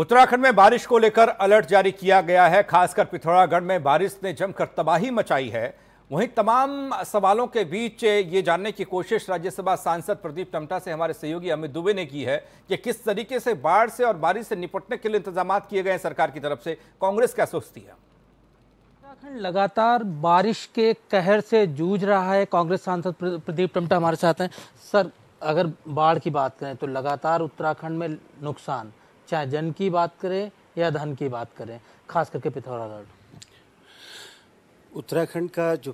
उत्तराखंड में बारिश को लेकर अलर्ट जारी किया गया है खासकर पिथौरागढ़ में बारिश ने जमकर तबाही मचाई है वहीं तमाम सवालों के बीच ये जानने की कोशिश राज्यसभा सांसद प्रदीप टमटा से हमारे सहयोगी अमित दुबे ने की है कि किस तरीके से बाढ़ से और बारिश से निपटने के लिए इंतजाम किए गए हैं सरकार की तरफ से कांग्रेस क्या सोचती है उत्तराखंड लगातार बारिश के कहर से जूझ रहा है कांग्रेस सांसद प्रदीप टमटा हमारे साथ हैं सर अगर बाढ़ की बात करें तो लगातार उत्तराखंड में नुकसान चाहे जन की बात करें या धन की बात करें खास करके पिथौरागढ़ उत्तराखंड का जो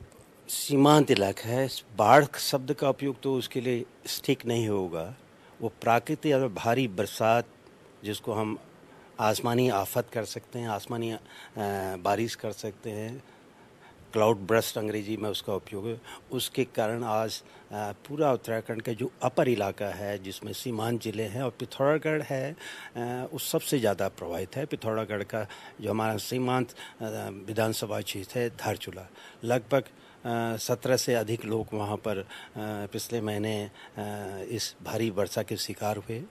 सीमांत इलाका है बाढ़ शब्द का उपयोग तो उसके लिए ठीक नहीं होगा वो प्राकृतिक या भारी बरसात जिसको हम आसमानी आफत कर सकते हैं आसमानी बारिश कर सकते हैं क्लाउड ब्रस्ट अंग्रेजी में उसका उपयोग है उसके कारण आज पूरा उत्तराखंड का जो अपर इलाका है जिसमें सीमांत ज़िले हैं और पिथौरागढ़ है उस सबसे ज़्यादा प्रभावित है पिथौरागढ़ का जो हमारा सीमांत विधानसभा क्षेत्र है धारचूला लगभग सत्रह से अधिक लोग वहाँ पर पिछले महीने इस भारी वर्षा के शिकार हुए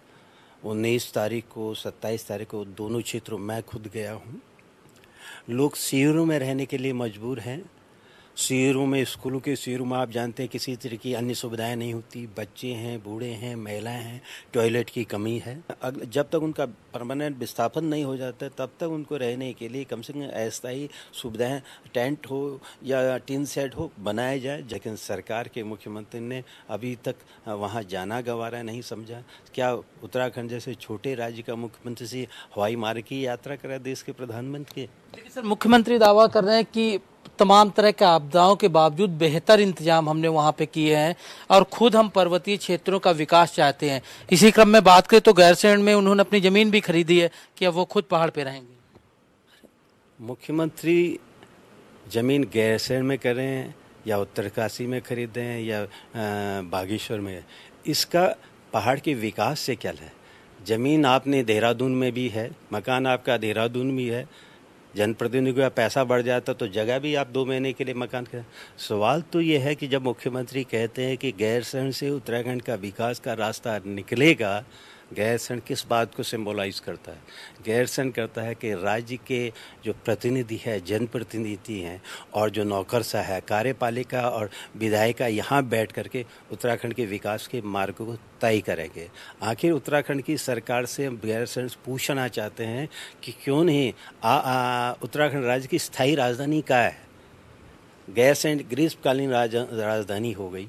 उन्नीस तारीख को सत्ताईस तारीख को दोनों क्षेत्रों मैं खुद गया हूँ लोग शिविरों में रहने के लिए मजबूर हैं शिविरों में स्कूलों के शिविरों में आप जानते हैं किसी तरह की अन्य सुविधाएं नहीं होती बच्चे हैं बूढ़े हैं महिलाएं हैं टॉयलेट की कमी है जब तक उनका परमानेंट विस्थापन नहीं हो जाता तब तक उनको रहने के लिए कम से कम अस्थायी सुविधाएं टेंट हो या टिन सेट हो बनाया जाए लेकिन सरकार के मुख्यमंत्री ने अभी तक वहाँ जाना गंवारा नहीं समझा क्या उत्तराखंड जैसे छोटे राज्य का मुख्यमंत्री से हवाई मार्ग की यात्रा करा देश के प्रधानमंत्री लेकिन सर मुख्यमंत्री दावा कर रहे हैं कि तमाम तरह के आपदाओं के बावजूद बेहतर इंतजाम हमने वहाँ पे किए हैं और खुद हम पर्वतीय क्षेत्रों का विकास चाहते हैं इसी क्रम में बात करें तो गैरसैंण में उन्होंने अपनी ज़मीन भी खरीदी है कि अब वो खुद पहाड़ पे रहेंगे मुख्यमंत्री ज़मीन गैरसैण में कर रहे हैं या उत्तरकाशी में खरीदे हैं या बागेश्वर में इसका पहाड़ के विकास से क्या है ज़मीन आपने देहरादून में भी है मकान आपका देहरादून भी है जनप्रतिनिधि का पैसा बढ़ जाता तो जगह भी आप दो महीने के लिए मकान के सवाल तो ये है कि जब मुख्यमंत्री कहते हैं कि गैरसैंण से उत्तराखंड का विकास का रास्ता निकलेगा गैरसैन किस बात को सिम्बोलाइज करता है गैरसैन करता है कि राज्य के जो प्रतिनिधि है जनप्रतिनिधि हैं और जो नौकरसा है कार्यपालिका और विधायिका यहाँ बैठ करके उत्तराखंड के विकास के मार्ग को तय करेंगे आखिर उत्तराखंड की सरकार से हम गैरसैन पूछना चाहते हैं कि क्यों नहीं उत्तराखंड राज्य की स्थायी राजधानी का है गैरसैंण ग्रीष्मकालीन राजधानी हो गई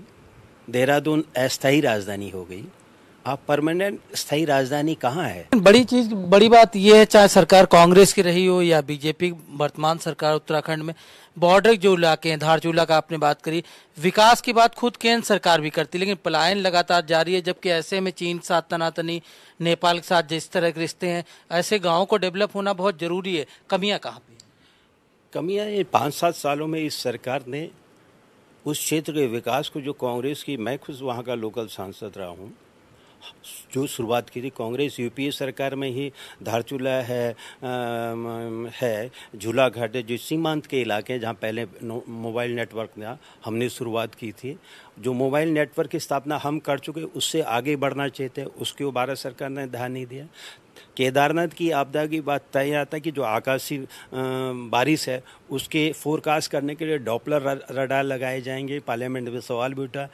देहरादून अस्थायी राजधानी हो गई आप परमानेंट स्थायी राजधानी कहाँ है बड़ी चीज बड़ी बात यह है चाहे सरकार कांग्रेस की रही हो या बीजेपी वर्तमान सरकार उत्तराखंड में बॉर्डर जो इलाके हैं धारचूला का आपने बात करी विकास की बात खुद केंद्र सरकार भी करती लेकिन पलायन लगातार जारी है जबकि ऐसे में चीन के साथ तनातनी नेपाल के साथ जिस तरह के रिश्ते हैं ऐसे गाँव को डेवलप होना बहुत जरूरी है कमियाँ कहाँ पर कमियाँ ये पाँच सात सालों में इस सरकार ने उस क्षेत्र के विकास को जो कांग्रेस की मैं खुद वहाँ का लोकल सांसद रहा हूँ जो शुरुआत की थी कांग्रेस यूपीए सरकार में ही धारचूला है आ, है झूलाघाट जो सीमांत के इलाके हैं जहाँ पहले मोबाइल नेटवर्क था हमने शुरुआत की थी जो मोबाइल नेटवर्क की स्थापना हम कर चुके उससे आगे बढ़ना चाहिए थे उसके वो भारत सरकार ने ध्यान नहीं दिया केदारनाथ की आपदा की बात तय आता कि जो आकाशीय बारिश है उसके फोरकास्ट करने के लिए डॉपलर रडार लगाए जाएंगे पार्लियामेंट में सवाल भी उठा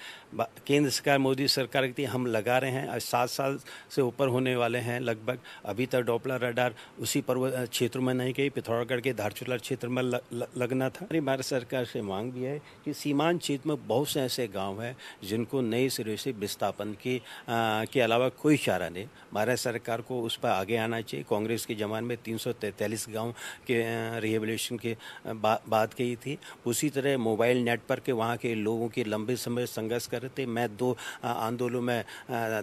केंद्र सरकार मोदी सरकार की हम लगा रहे हैं आज सात साल से ऊपर होने वाले हैं लगभग अभी तक डॉपलर रडार उसी पर्वत क्षेत्र में नहीं गई पिथौरागढ़ के धारचूला क्षेत्र में ल, ल, लगना था हमारी भारत सरकार से मांग भी है कि सीमांत क्षेत्र में बहुत से ऐसे गाँव हैं जिनको नए सिरे से विस्थापन के, आ, के अलावा कोई चारा नहीं भारत सरकार को उस पर आगे आना चाहिए कांग्रेस के जमान में तीन सौ के रिहेबिलेशन के बा, बात कही थी उसी तरह मोबाइल नेटवर्क के वहाँ के लोगों के लंबे समय संघर्ष कर रहे थे मैं दो आंदोलन में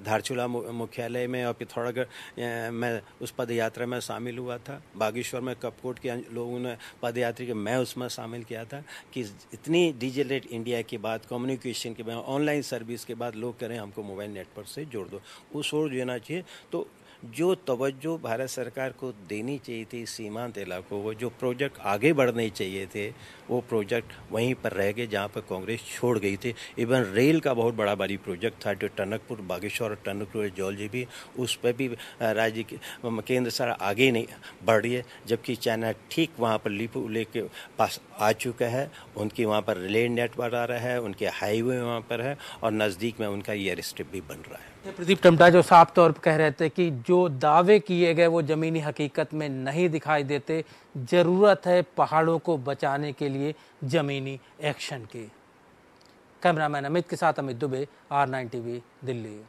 धारचूला मुख्यालय में और पिथौरागढ़ में उस पद यात्रा में शामिल हुआ था बागेश्वर में कपकोट के लोगों ने पद यात्री के मैं उसमें शामिल किया था कि इतनी डिजिटल इंडिया के बाद कम्युनिकेशन के बाद ऑनलाइन सर्विस के बाद लोग करें हमको मोबाइल नेटवर्क से जोड़ दो वो शोर देना चाहिए तो जो तवज्जो भारत सरकार को देनी चाहिए थी सीमांत इलाकों को जो प्रोजेक्ट आगे बढ़ने चाहिए थे वो प्रोजेक्ट वहीं पर रह गए जहाँ पर कांग्रेस छोड़ गई थी इवन रेल का बहुत बड़ा भारी प्रोजेक्ट था जो टनकपुर बागेश्वर और टनकपुर जौलजी भी उस पर भी राज्य के केंद्र सरकार आगे नहीं बढ़ रही है जबकि चाइना ठीक वहाँ पर लिप ले के पास आ चुका है उनकी वहाँ पर रेल नेटवर्क आ रहा है उनके हाईवे वहाँ पर है और नज़दीक में उनका एयर स्ट्रिप भी बन रहा है प्रदीप टमटा जो साफ तौर पर कह रहे थे कि जो दावे किए गए वो ज़मीनी हकीकत में नहीं दिखाई देते ज़रूरत है पहाड़ों को बचाने के लिए ज़मीनी एक्शन की कैमरामैन अमित के साथ Amit Dubey R nine T Delhi